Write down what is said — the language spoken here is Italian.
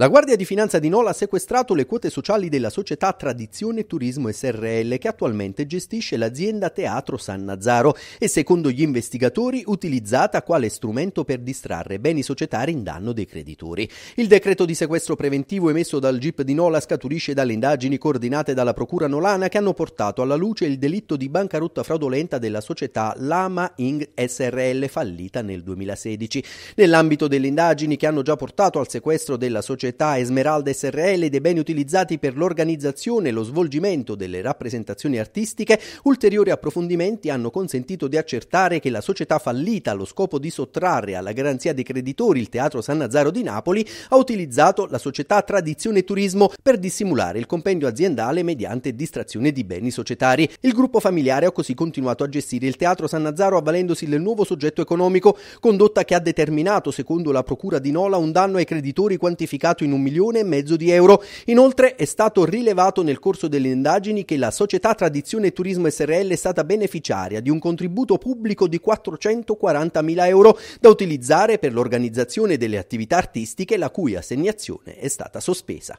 La Guardia di Finanza di Nola ha sequestrato le quote sociali della società Tradizione Turismo SRL che attualmente gestisce l'azienda Teatro San Nazaro e secondo gli investigatori utilizzata quale strumento per distrarre beni societari in danno dei creditori. Il decreto di sequestro preventivo emesso dal GIP di Nola scaturisce dalle indagini coordinate dalla Procura Nolana che hanno portato alla luce il delitto di bancarotta fraudolenta della società Lama Ing SRL fallita nel 2016. Nell'ambito delle indagini che hanno già portato al sequestro della società società Esmeralda SRL dei beni utilizzati per l'organizzazione e lo svolgimento delle rappresentazioni artistiche, ulteriori approfondimenti hanno consentito di accertare che la società fallita allo scopo di sottrarre alla garanzia dei creditori il Teatro San Nazaro di Napoli ha utilizzato la società Tradizione Turismo per dissimulare il compendio aziendale mediante distrazione di beni societari. Il gruppo familiare ha così continuato a gestire il Teatro San Nazaro avvalendosi del nuovo soggetto economico, condotta che ha determinato, secondo la Procura di Nola, un danno ai creditori quantificato stimato in un milione e mezzo di euro. Inoltre è stato rilevato nel corso delle indagini che la società Tradizione Turismo SRL è stata beneficiaria di un contributo pubblico di 440.000 euro da utilizzare per l'organizzazione delle attività artistiche la cui assegnazione è stata sospesa.